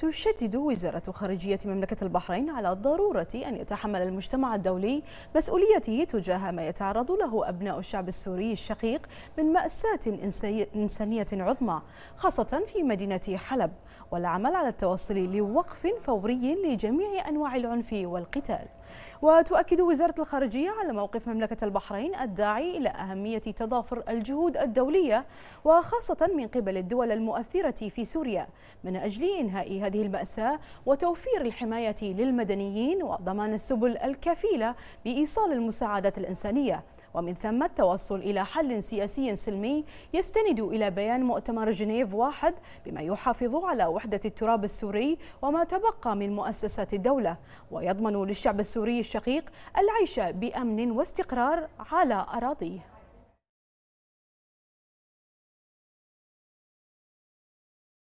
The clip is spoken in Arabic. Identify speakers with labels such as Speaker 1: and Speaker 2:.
Speaker 1: تشدد وزارة خارجية مملكة البحرين على ضرورة أن يتحمل المجتمع الدولي مسؤوليته تجاه ما يتعرض له أبناء الشعب السوري الشقيق من مأساة إنسانية عظمى خاصة في مدينة حلب والعمل على التوصل لوقف فوري لجميع أنواع العنف والقتال وتؤكد وزارة الخارجية على موقف مملكة البحرين الداعي إلى أهمية تضافر الجهود الدولية وخاصة من قبل الدول المؤثرة في سوريا من أجل إنهاء هذه المأساة وتوفير الحماية للمدنيين وضمان السبل الكفيلة بإيصال المساعدات الإنسانية ومن ثم التوصل إلى حل سياسي سلمي يستند إلى بيان مؤتمر جنيف واحد بما يحافظ على وحدة التراب السوري وما تبقى من مؤسسات الدولة ويضمن للشعب السوري الشقيق العيش بأمن واستقرار
Speaker 2: على أراضيه